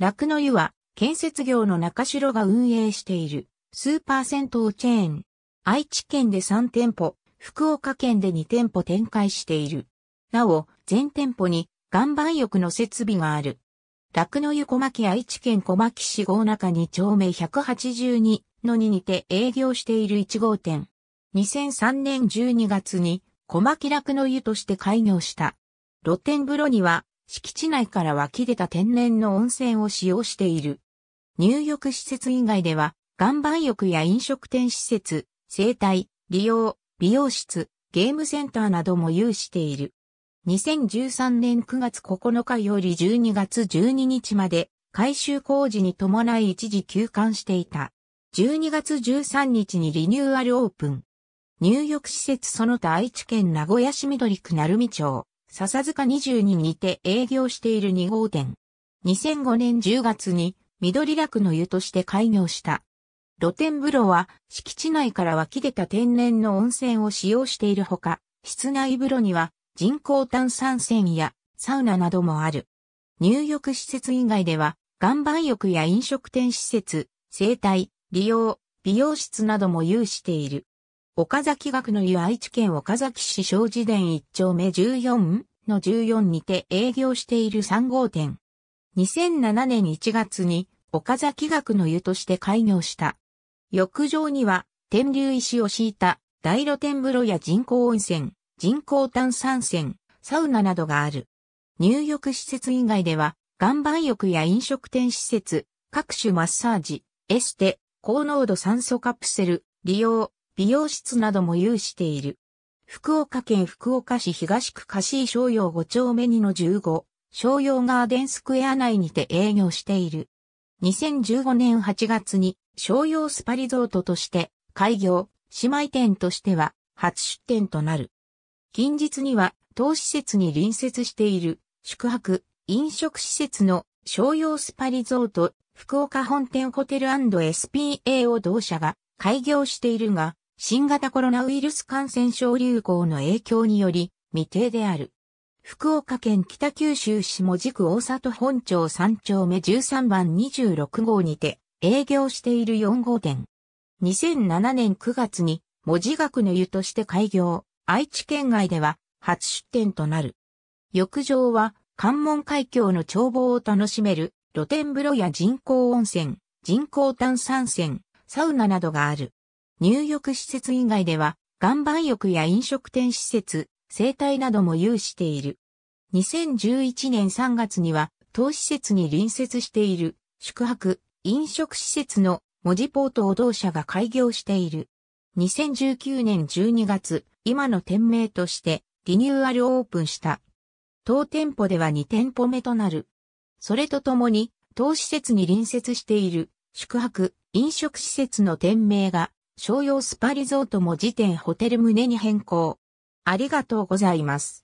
楽の湯は、建設業の中城が運営している、スーパー銭湯チェーン。愛知県で3店舗、福岡県で2店舗展開している。なお、全店舗に岩盤浴の設備がある。楽の湯小牧愛知県小牧市郷中2丁目182の2にて営業している1号店。2003年12月に小牧楽の湯として開業した。露天風呂には敷地内から湧き出た天然の温泉を使用している。入浴施設以外では、岩盤浴や飲食店施設、生態、利用、美容室、ゲームセンターなども有している。2013年9月9日より12月12日まで改修工事に伴い一時休館していた。12月13日にリニューアルオープン。入浴施設その他愛知県名古屋市緑区鳴海町。笹塚22にて営業している2号店。2005年10月に緑楽の湯として開業した。露天風呂は敷地内から湧き出た天然の温泉を使用しているほか、室内風呂には人工炭酸泉やサウナなどもある。入浴施設以外では、岩盤浴や飲食店施設、生態、利用、美容室なども有している。岡崎学の湯愛知県岡崎市小寺田一丁目14の14にて営業している3号店。2007年1月に岡崎学の湯として開業した。浴場には天竜石を敷いた大露天風呂や人工温泉、人工炭酸泉、サウナなどがある。入浴施設以外では岩盤浴や飲食店施設、各種マッサージ、エステ、高濃度酸素カプセル、利用、美容室なども有している。福岡県福岡市東区貸井商用5丁目2の15、商用ガーデンスクエア内にて営業している。2015年8月に商用スパリゾートとして開業、姉妹店としては初出店となる。近日には当施設に隣接している宿泊、飲食施設の商用スパリゾート福岡本店ホテル &SPA を同社が開業しているが、新型コロナウイルス感染症流行の影響により未定である。福岡県北九州市門司区大里本町3丁目13番26号にて営業している4号店。2007年9月に文字学の湯として開業、愛知県外では初出店となる。浴場は関門海峡の眺望を楽しめる露天風呂や人工温泉、人工炭酸泉、サウナなどがある。入浴施設以外では、岩盤浴や飲食店施設、生態なども有している。2011年3月には、当施設に隣接している宿泊、飲食施設の文字ポートを同社が開業している。2019年12月、今の店名としてリニューアルオープンした。当店舗では2店舗目となる。それとともに、当施設に隣接している宿泊、飲食施設の店名が商用スパリゾートも時点ホテル棟に変更。ありがとうございます。